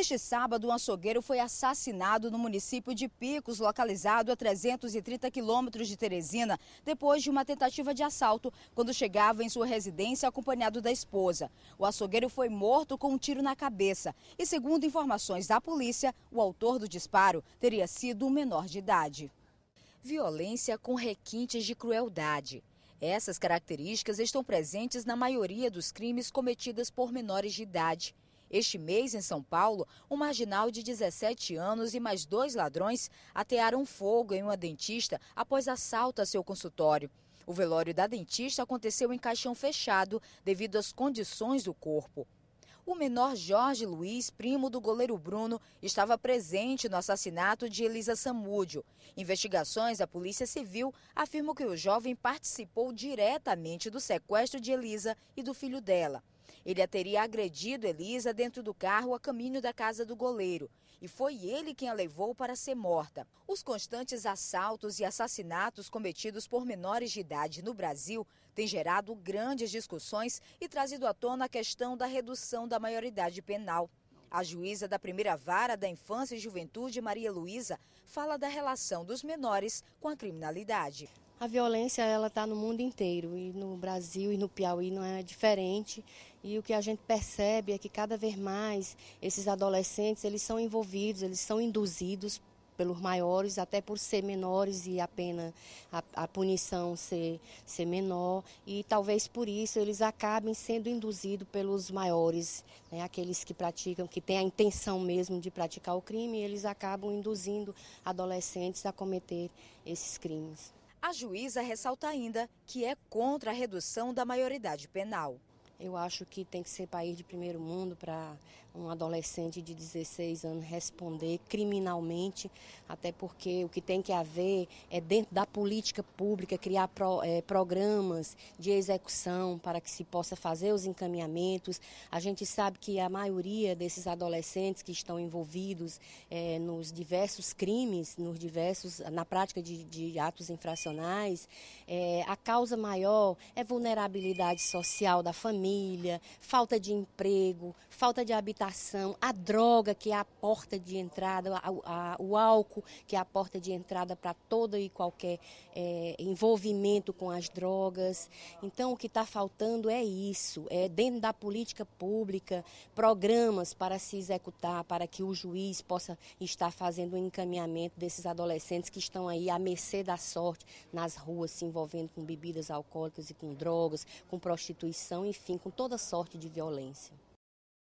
Neste sábado, um açougueiro foi assassinado no município de Picos, localizado a 330 quilômetros de Teresina, depois de uma tentativa de assalto, quando chegava em sua residência acompanhado da esposa. O açougueiro foi morto com um tiro na cabeça e, segundo informações da polícia, o autor do disparo teria sido um menor de idade. Violência com requintes de crueldade. Essas características estão presentes na maioria dos crimes cometidos por menores de idade. Este mês, em São Paulo, um marginal de 17 anos e mais dois ladrões atearam fogo em uma dentista após assalto a seu consultório. O velório da dentista aconteceu em caixão fechado devido às condições do corpo. O menor Jorge Luiz, primo do goleiro Bruno, estava presente no assassinato de Elisa Samúdio. Investigações da Polícia Civil afirmam que o jovem participou diretamente do sequestro de Elisa e do filho dela. Ele a teria agredido Elisa dentro do carro a caminho da casa do goleiro e foi ele quem a levou para ser morta. Os constantes assaltos e assassinatos cometidos por menores de idade no Brasil têm gerado grandes discussões e trazido à tona a questão da redução da maioridade penal. A juíza da primeira vara da Infância e Juventude, Maria Luísa, fala da relação dos menores com a criminalidade. A violência ela está no mundo inteiro e no Brasil e no Piauí não é diferente. E o que a gente percebe é que cada vez mais esses adolescentes eles são envolvidos, eles são induzidos pelos maiores, até por ser menores e a pena, a, a, punição ser, ser menor. E talvez por isso eles acabem sendo induzidos pelos maiores, né? aqueles que praticam, que têm a intenção mesmo de praticar o crime, eles acabam induzindo adolescentes a cometer esses crimes. A juíza ressalta ainda que é contra a redução da maioridade penal. Eu acho que tem que ser país de primeiro mundo para um adolescente de 16 anos responder criminalmente, até porque o que tem que haver é dentro da política pública criar pro, é, programas de execução para que se possa fazer os encaminhamentos. A gente sabe que a maioria desses adolescentes que estão envolvidos é, nos diversos crimes, nos diversos na prática de, de atos infracionais, é, a causa maior é vulnerabilidade social da família família, falta de emprego, falta de habitação, a droga que é a porta de entrada, a, a, o álcool que é a porta de entrada para todo e qualquer é, envolvimento com as drogas. Então, o que está faltando é isso, é dentro da política pública, programas para se executar, para que o juiz possa estar fazendo o encaminhamento desses adolescentes que estão aí à mercê da sorte nas ruas, se envolvendo com bebidas alcoólicas e com drogas, com prostituição, enfim, com toda sorte de violência.